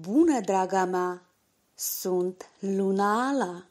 Bună, draga mea! Sunt Luna Ala!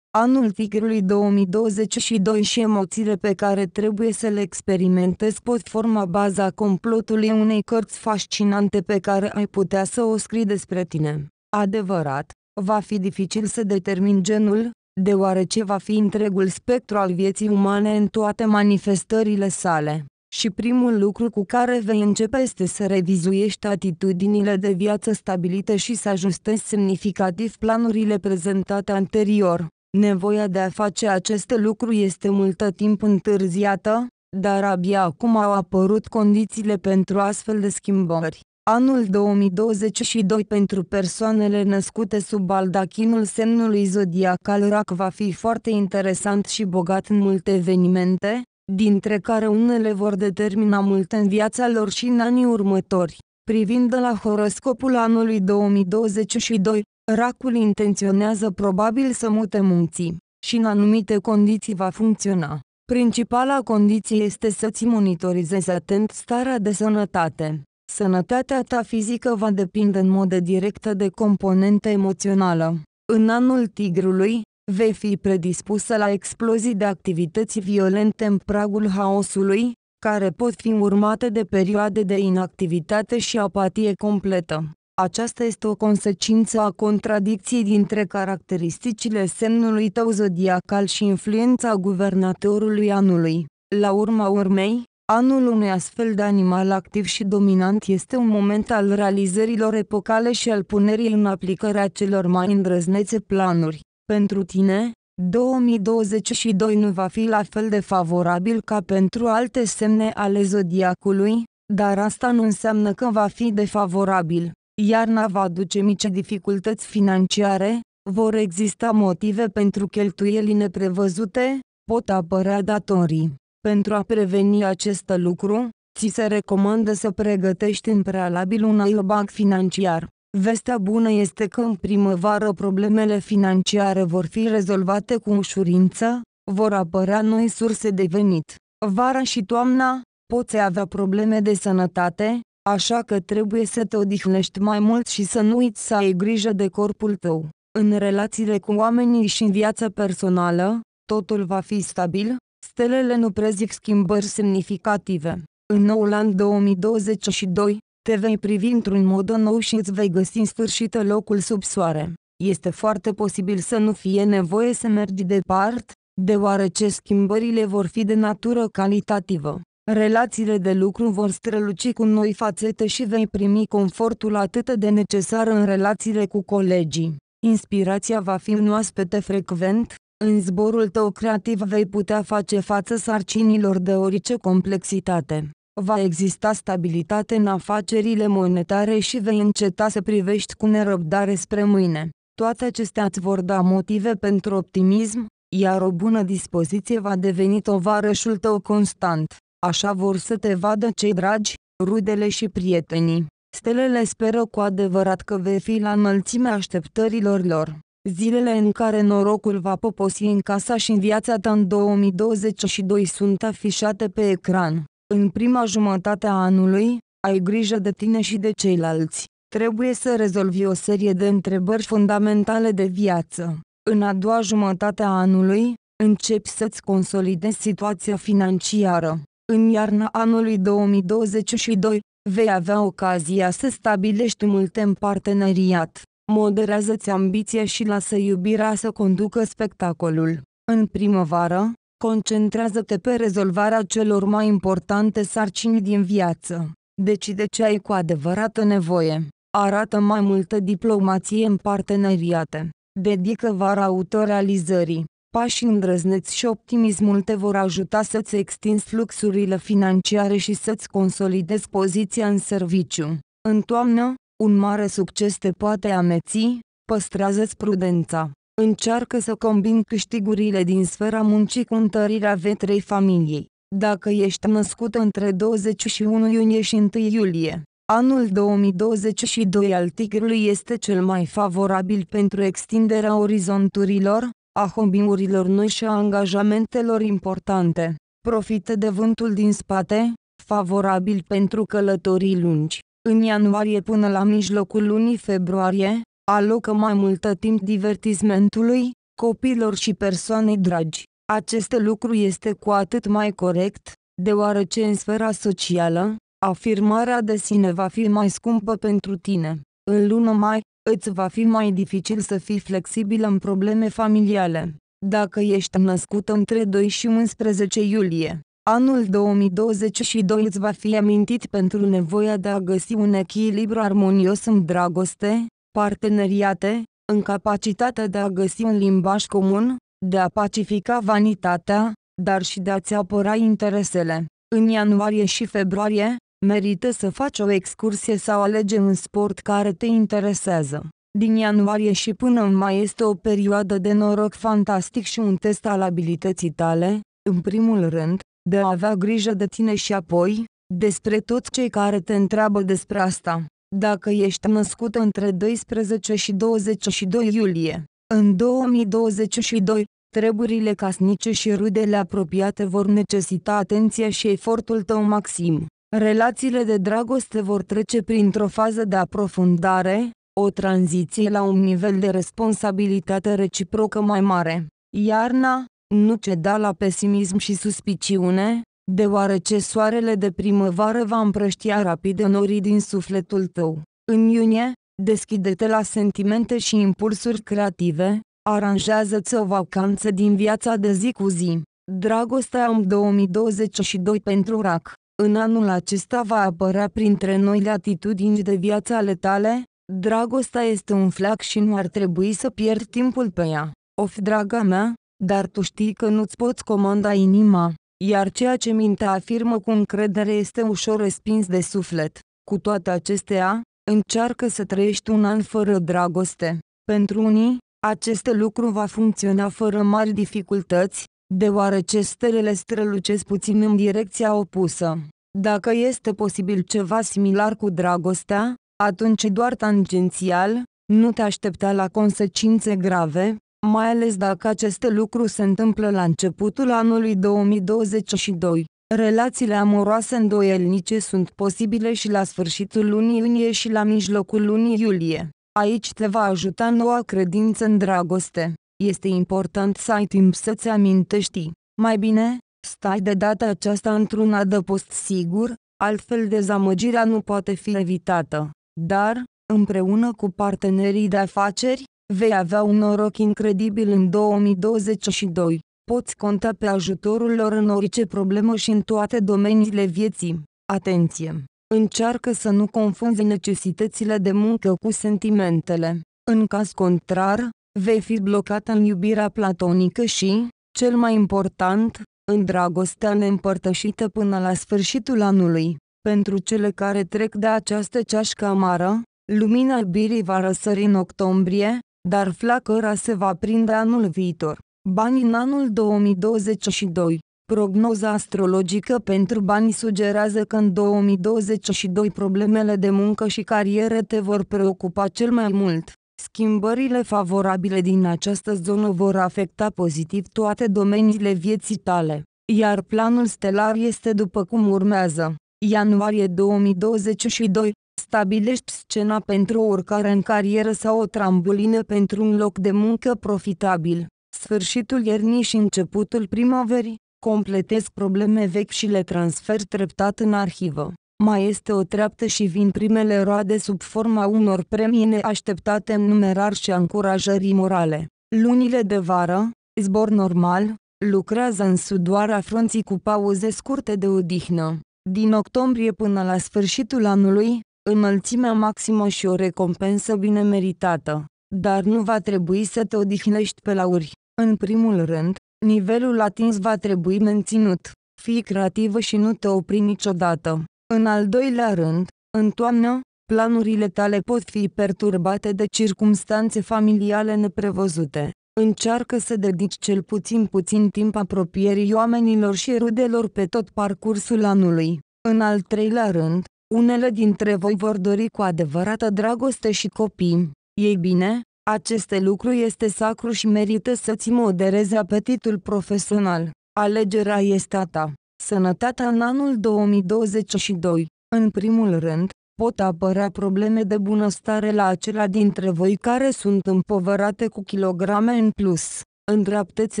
Anul Tigrului 2022 și emoțiile pe care trebuie să le experimentezi pot forma baza complotului unei cărți fascinante pe care ai putea să o scrii despre tine. Adevărat, va fi dificil să determin genul, deoarece va fi întregul spectru al vieții umane în toate manifestările sale și primul lucru cu care vei începe este să revizuiești atitudinile de viață stabilite și să ajustezi semnificativ planurile prezentate anterior. Nevoia de a face acest lucru este multă timp întârziată, dar abia acum au apărut condițiile pentru astfel de schimbări. Anul 2022 pentru persoanele născute sub baldachinul semnului zodiacal RAC va fi foarte interesant și bogat în multe evenimente, dintre care unele vor determina multe în viața lor și în anii următori. Privind de la horoscopul anului 2022, racul intenționează probabil să mute munții și în anumite condiții va funcționa. Principala condiție este să-ți monitorizezi atent starea de sănătate. Sănătatea ta fizică va depinde în mod direct de componenta emoțională. În anul tigrului, vei fi predispusă la explozii de activități violente în pragul haosului, care pot fi urmate de perioade de inactivitate și apatie completă. Aceasta este o consecință a contradicției dintre caracteristicile semnului tău zodiacal și influența guvernatorului anului. La urma urmei, anul unui astfel de animal activ și dominant este un moment al realizărilor epocale și al punerii în aplicare a celor mai îndrăznețe planuri. Pentru tine, 2022 nu va fi la fel de favorabil ca pentru alte semne ale zodiacului, dar asta nu înseamnă că va fi defavorabil. Iarna va aduce mici dificultăți financiare, vor exista motive pentru cheltuieli neprevăzute, pot apărea datorii. Pentru a preveni acest lucru, ți se recomandă să pregătești în prealabil un airbag financiar. Vestea bună este că în primăvară problemele financiare vor fi rezolvate cu ușurință, vor apărea noi surse de venit. Vara și toamna, poți avea probleme de sănătate, așa că trebuie să te odihnești mai mult și să nu uiți să ai grijă de corpul tău. În relațiile cu oamenii și în viața personală, totul va fi stabil, stelele nu prezic schimbări semnificative. În noul an 2022, te vei privi într-un mod nou și îți vei găsi în sfârșit locul sub soare. Este foarte posibil să nu fie nevoie să mergi departe, deoarece schimbările vor fi de natură calitativă. Relațiile de lucru vor străluci cu noi fațete și vei primi confortul atât de necesar în relațiile cu colegii. Inspirația va fi un oaspete frecvent, în zborul tău creativ vei putea face față sarcinilor de orice complexitate va exista stabilitate în afacerile monetare și vei înceta să privești cu nerăbdare spre mâine. Toate acestea îți vor da motive pentru optimism, iar o bună dispoziție va deveni tovarășul tău constant. Așa vor să te vadă cei dragi, rudele și prietenii. Stelele speră cu adevărat că vei fi la înălțimea așteptărilor lor. Zilele în care norocul va poposi în casa și în viața ta în 2022 sunt afișate pe ecran. În prima jumătate a anului, ai grijă de tine și de ceilalți. Trebuie să rezolvi o serie de întrebări fundamentale de viață. În a doua jumătate a anului, începi să-ți consolidezi situația financiară. În iarna anului 2022, vei avea ocazia să stabilești multe în parteneriat. Moderează-ți ambiția și lasă iubirea să conducă spectacolul. În primăvară, Concentrează-te pe rezolvarea celor mai importante sarcini din viață. Decide ce ai cu adevărată nevoie. Arată mai multă diplomație în parteneriate. Dedică vara autorealizării. Pașii îndrăzneți și optimismul te vor ajuta să-ți extinzi fluxurile financiare și să-ți consolidezi poziția în serviciu. În toamnă, un mare succes te poate ameți, păstrează-ți prudența. Încearcă să combin câștigurile din sfera muncii cu întărirea vetrei familiei. Dacă ești născut între 21 iunie și 1 iulie, anul 2022 al tigrului este cel mai favorabil pentru extinderea orizonturilor, a hobby-urilor noi și a angajamentelor importante. Profită de vântul din spate, favorabil pentru călătorii lungi. În ianuarie până la mijlocul lunii februarie, alocă mai multă timp divertismentului, copilor și persoanei dragi. Acest lucru este cu atât mai corect, deoarece în sfera socială, afirmarea de sine va fi mai scumpă pentru tine. În luna mai, îți va fi mai dificil să fii flexibil în probleme familiale. Dacă ești născut între 2 și 11 iulie, anul 2022 îți va fi amintit pentru nevoia de a găsi un echilibru armonios în dragoste, parteneriate, în capacitatea de a găsi un limbaj comun, de a pacifica vanitatea, dar și de a-ți apăra interesele. În ianuarie și februarie, merită să faci o excursie sau alege un sport care te interesează. Din ianuarie și până în mai este o perioadă de noroc fantastic și un test al abilității tale, în primul rând, de a avea grijă de tine și apoi, despre toți cei care te întreabă despre asta dacă ești născut între 12 și 22 iulie, în 2022, treburile casnice și rudele apropiate vor necesita atenția și efortul tău maxim. Relațiile de dragoste vor trece printr-o fază de aprofundare, o tranziție la un nivel de responsabilitate reciprocă mai mare. Iarna, nu ceda la pesimism și suspiciune, deoarece soarele de primăvară va împrăștia rapid norii din sufletul tău. În iunie, deschide-te la sentimente și impulsuri creative, aranjează-ți o vacanță din viața de zi cu zi. Dragostea în 2022 pentru RAC. În anul acesta va apărea printre noi latitudini de viață ale tale, dragostea este un flac și nu ar trebui să pierd timpul pe ea. Of, draga mea, dar tu știi că nu-ți poți comanda inima iar ceea ce mintea afirmă cu încredere este ușor respins de suflet. Cu toate acestea, încearcă să trăiești un an fără dragoste. Pentru unii, acest lucru va funcționa fără mari dificultăți, deoarece stelele strălucesc puțin în direcția opusă. Dacă este posibil ceva similar cu dragostea, atunci doar tangențial, nu te aștepta la consecințe grave, mai ales dacă aceste lucruri se întâmplă la începutul anului 2022. Relațiile amoroase îndoielnice sunt posibile și la sfârșitul lunii iunie și la mijlocul lunii iulie. Aici te va ajuta noua credință în dragoste. Este important să ai timp să-ți amintești. Mai bine, stai de data aceasta într-un adăpost sigur, altfel dezamăgirea nu poate fi evitată. Dar, împreună cu partenerii de afaceri, Vei avea un noroc incredibil în 2022. Poți conta pe ajutorul lor în orice problemă și în toate domeniile vieții. Atenție! Încearcă să nu confunzi necesitățile de muncă cu sentimentele. În caz contrar, vei fi blocat în iubirea platonică și, cel mai important, în dragostea neîmpărtășită până la sfârșitul anului. Pentru cele care trec de această ceașcă amară, lumina iubirii va răsări în octombrie, dar flacăra se va prinde anul viitor. Bani în anul 2022 Prognoza astrologică pentru bani sugerează că în 2022 problemele de muncă și carieră te vor preocupa cel mai mult. Schimbările favorabile din această zonă vor afecta pozitiv toate domeniile vieții tale, iar planul stelar este după cum urmează. Ianuarie 2022 Stabilești scena pentru o urcare în carieră sau o trambulină pentru un loc de muncă profitabil. Sfârșitul iernii și începutul primaverii, completez probleme vechi și le transfer treptat în arhivă. Mai este o treaptă și vin primele roade sub forma unor premii neașteptate în numerar și încurajării morale. Lunile de vară, zbor normal, lucrează în sudoarea frunții cu pauze scurte de odihnă. Din octombrie până la sfârșitul anului, înălțimea maximă și o recompensă bine meritată. Dar nu va trebui să te odihnești pe lauri. În primul rând, nivelul atins va trebui menținut. Fii creativă și nu te opri niciodată. În al doilea rând, în toamnă, planurile tale pot fi perturbate de circumstanțe familiale neprevăzute. Încearcă să dedici cel puțin puțin timp apropierii oamenilor și rudelor pe tot parcursul anului. În al treilea rând, unele dintre voi vor dori cu adevărată dragoste și copii. Ei bine, aceste lucru este sacru și merită să-ți moderezi apetitul profesional. Alegerea este a ta. Sănătatea în anul 2022, în primul rând, pot apărea probleme de bunăstare la acela dintre voi care sunt împovărate cu kilograme în plus. Îndreapteți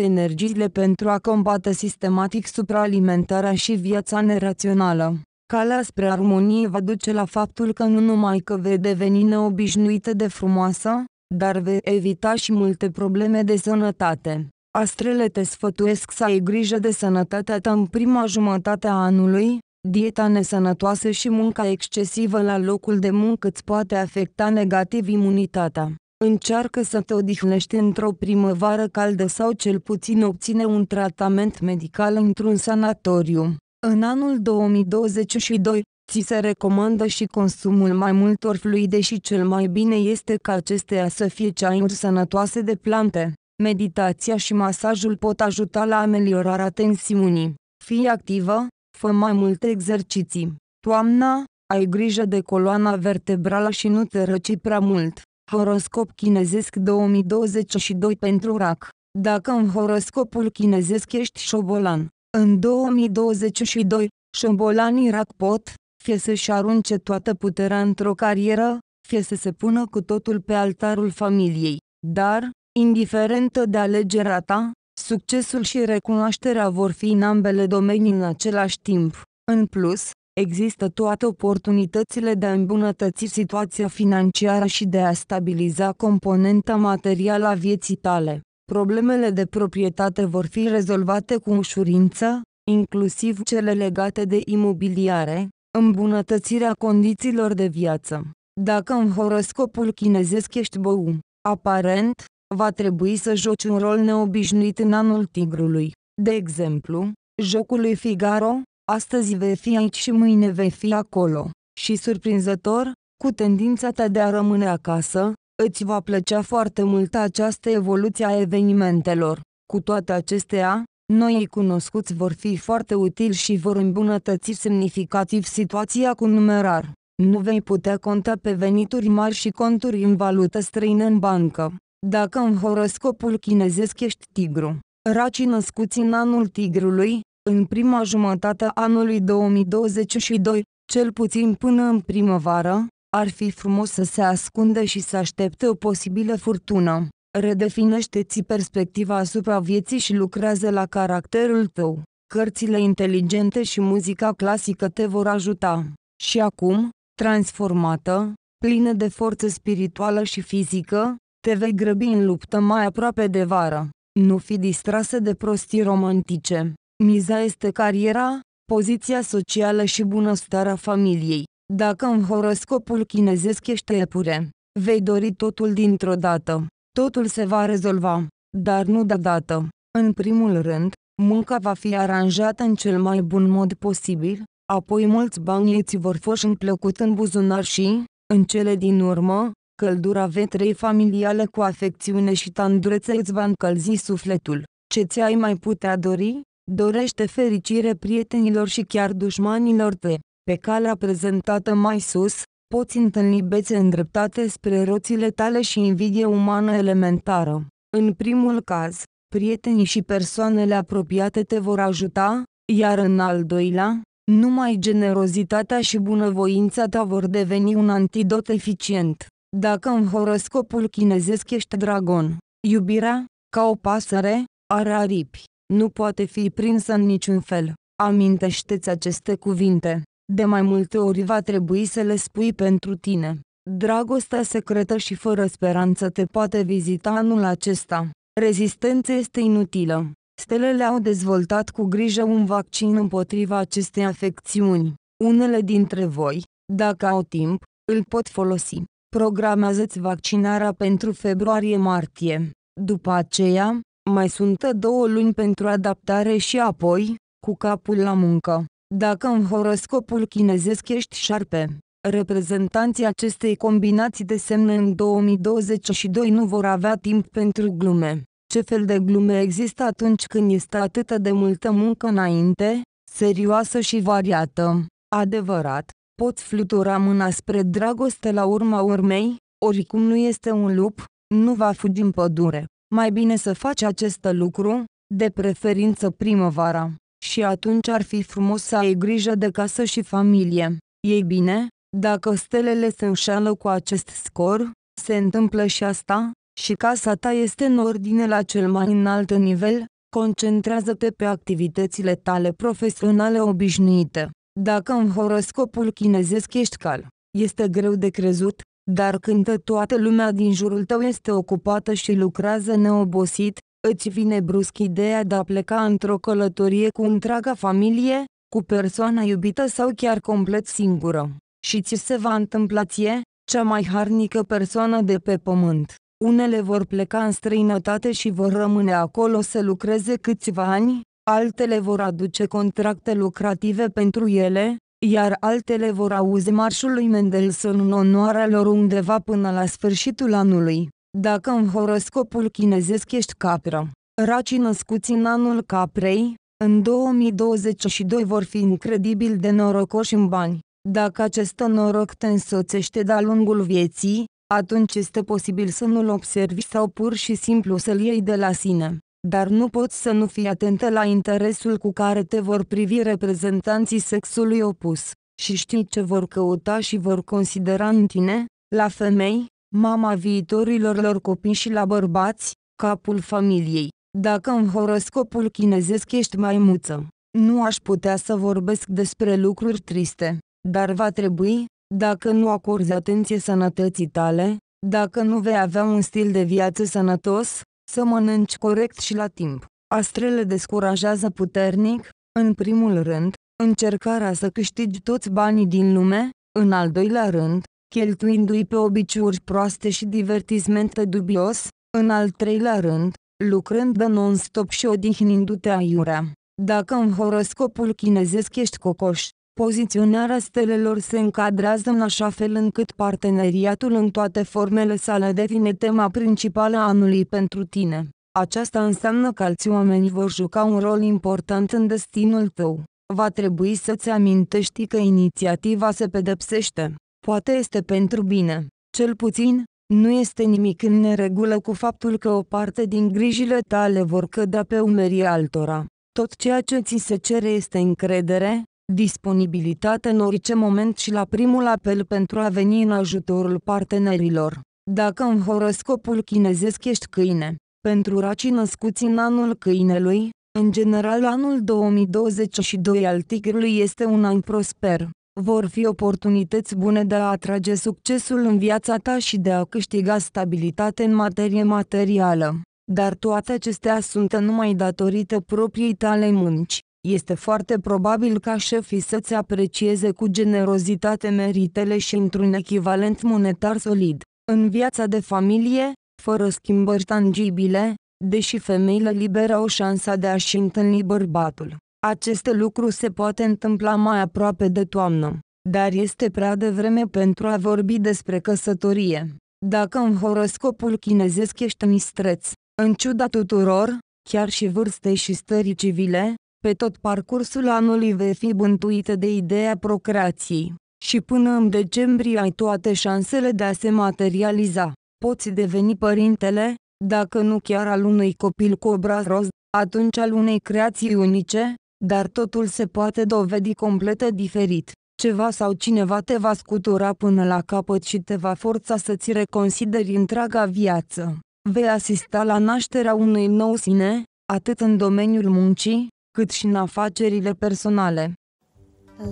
energiile pentru a combate sistematic supraalimentarea și viața nerațională. Calea spre armonie va duce la faptul că nu numai că vei deveni neobișnuită de frumoasă, dar vei evita și multe probleme de sănătate. Astrele te sfătuiesc să ai grijă de sănătatea ta în prima jumătate a anului, dieta nesănătoasă și munca excesivă la locul de muncă îți poate afecta negativ imunitatea. Încearcă să te odihnești într-o primăvară caldă sau cel puțin obține un tratament medical într-un sanatoriu. În anul 2022, ți se recomandă și consumul mai multor fluide și cel mai bine este ca acestea să fie ceaiuri sănătoase de plante. Meditația și masajul pot ajuta la ameliorarea tensiunii. Fii activă, fă mai multe exerciții. Toamna, ai grijă de coloana vertebrală și nu te răci prea mult. Horoscop chinezesc 2022 pentru rac. Dacă în horoscopul chinezesc ești șobolan, în 2022, șombolanii Irak pot, fie să-și arunce toată puterea într-o carieră, fie să se pună cu totul pe altarul familiei. Dar, indiferent de alegerea ta, succesul și recunoașterea vor fi în ambele domenii în același timp. În plus, există toate oportunitățile de a îmbunătăți situația financiară și de a stabiliza componenta materială a vieții tale problemele de proprietate vor fi rezolvate cu ușurință, inclusiv cele legate de imobiliare, îmbunătățirea condițiilor de viață. Dacă în horoscopul chinezesc ești bău, aparent, va trebui să joci un rol neobișnuit în anul tigrului. De exemplu, jocul lui Figaro, astăzi vei fi aici și mâine vei fi acolo. Și surprinzător, cu tendința ta de a rămâne acasă, Îți va plăcea foarte mult această evoluție a evenimentelor. Cu toate acestea, noi cunoscuți vor fi foarte utili și vor îmbunătăți semnificativ situația cu numerar. Nu vei putea conta pe venituri mari și conturi în valută străină în bancă. Dacă în horoscopul chinezesc ești tigru, racii născuți în anul tigrului, în prima jumătate a anului 2022, cel puțin până în primăvară, ar fi frumos să se ascundă și să aștepte o posibilă furtună. Redefinește-ți perspectiva asupra vieții și lucrează la caracterul tău. Cărțile inteligente și muzica clasică te vor ajuta. Și acum, transformată, plină de forță spirituală și fizică, te vei grăbi în luptă mai aproape de vară. Nu fi distrasă de prostii romantice. Miza este cariera, poziția socială și bunăstarea familiei. Dacă în horoscopul chinezesc ești iepure, vei dori totul dintr-o dată. Totul se va rezolva, dar nu deodată. În primul rând, munca va fi aranjată în cel mai bun mod posibil, apoi mulți bani îți vor fi împlăcut în buzunar și, în cele din urmă, căldura vetrei familiale cu afecțiune și tandrețe îți va încălzi sufletul. Ce ți-ai mai putea dori? Dorește fericire prietenilor și chiar dușmanilor tăi. Pe calea prezentată mai sus, poți întâlni bețe îndreptate spre roțile tale și invidie umană elementară. În primul caz, prietenii și persoanele apropiate te vor ajuta, iar în al doilea, numai generozitatea și bunăvoința ta vor deveni un antidot eficient. Dacă în horoscopul chinezesc ești dragon, iubirea, ca o pasăre, are aripi, nu poate fi prinsă în niciun fel. Amintește-ți aceste cuvinte. De mai multe ori va trebui să le spui pentru tine. Dragostea secretă și fără speranță te poate vizita anul acesta. Rezistența este inutilă. Stelele au dezvoltat cu grijă un vaccin împotriva acestei afecțiuni. Unele dintre voi, dacă au timp, îl pot folosi. Programează-ți vaccinarea pentru februarie-martie. După aceea, mai sunt două luni pentru adaptare și apoi, cu capul la muncă. Dacă în horoscopul chinezesc ești șarpe, reprezentanții acestei combinații de semne în 2022 nu vor avea timp pentru glume. Ce fel de glume există atunci când este atâtă de multă muncă înainte, serioasă și variată? Adevărat, poți flutura mâna spre dragoste la urma urmei, oricum nu este un lup, nu va fugi în pădure. Mai bine să faci acest lucru, de preferință primăvara și atunci ar fi frumos să ai grijă de casă și familie. Ei bine, dacă stelele se înșală cu acest scor, se întâmplă și asta, și casa ta este în ordine la cel mai înalt nivel, concentrează-te pe activitățile tale profesionale obișnuite. Dacă în horoscopul chinezesc ești cal, este greu de crezut, dar când toată lumea din jurul tău este ocupată și lucrează neobosit, Îți vine brusc ideea de a pleca într-o călătorie cu întreaga familie, cu persoana iubită sau chiar complet singură. Și ți se va întâmpla ție, cea mai harnică persoană de pe pământ. Unele vor pleca în străinătate și vor rămâne acolo să lucreze câțiva ani, altele vor aduce contracte lucrative pentru ele, iar altele vor auzi marșul lui Mendelssohn în onoarea lor undeva până la sfârșitul anului. Dacă în horoscopul chinezesc ești capră, racii născuți în anul caprei, în 2022 vor fi incredibil de norocoși în bani. Dacă acest noroc te însoțește de-a lungul vieții, atunci este posibil să nu-l observi sau pur și simplu să-l iei de la sine. Dar nu poți să nu fii atentă la interesul cu care te vor privi reprezentanții sexului opus. Și știi ce vor căuta și vor considera în tine? La femei, mama viitorilor lor copii și la bărbați, capul familiei. Dacă în horoscopul chinezesc ești maimuță, nu aș putea să vorbesc despre lucruri triste, dar va trebui, dacă nu acorzi atenție sănătății tale, dacă nu vei avea un stil de viață sănătos, să mănânci corect și la timp. Astrele descurajează puternic, în primul rând, încercarea să câștigi toți banii din lume, în al doilea rând, cheltuindu-i pe obiciuri proaste și divertismente dubios, în al treilea rând, lucrând non-stop și odihnindu-te aiurea. Dacă în horoscopul chinezesc ești cocoș, Poziționarea stelelor se încadrează în așa fel încât parteneriatul în toate formele sale devine tema principală a anului pentru tine. Aceasta înseamnă că alți oameni vor juca un rol important în destinul tău. Va trebui să-ți amintești că inițiativa se pedepsește. Poate este pentru bine. Cel puțin, nu este nimic în neregulă cu faptul că o parte din grijile tale vor cădea pe umerii altora. Tot ceea ce ți se cere este încredere, disponibilitate în orice moment și la primul apel pentru a veni în ajutorul partenerilor. Dacă în horoscopul chinezesc ești câine, pentru racii născuți în anul câinelui, în general anul 2022 al tigrului este un an prosper vor fi oportunități bune de a atrage succesul în viața ta și de a câștiga stabilitate în materie materială. Dar toate acestea sunt numai datorită propriei tale munci. Este foarte probabil ca șefii să-ți aprecieze cu generozitate meritele și într-un echivalent monetar solid. În viața de familie, fără schimbări tangibile, deși femeile liberă au șansa de a-și întâlni bărbatul acest lucru se poate întâmpla mai aproape de toamnă, dar este prea devreme pentru a vorbi despre căsătorie. Dacă în horoscopul chinezesc ești mistreț, în ciuda tuturor, chiar și vârstei și stării civile, pe tot parcursul anului vei fi bântuită de ideea procreației și până în decembrie ai toate șansele de a se materializa. Poți deveni părintele, dacă nu chiar al unui copil cu obraz roz, atunci al unei creații unice, dar totul se poate dovedi complet diferit. Ceva sau cineva te va scutura până la capăt și te va forța să-ți reconsideri întreaga viață. Vei asista la nașterea unui nou sine, atât în domeniul muncii, cât și în afacerile personale.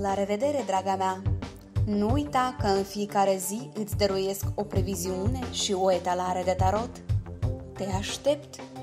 La revedere, draga mea! Nu uita că în fiecare zi îți dăruiesc o previziune și o etalare de tarot. Te aștept!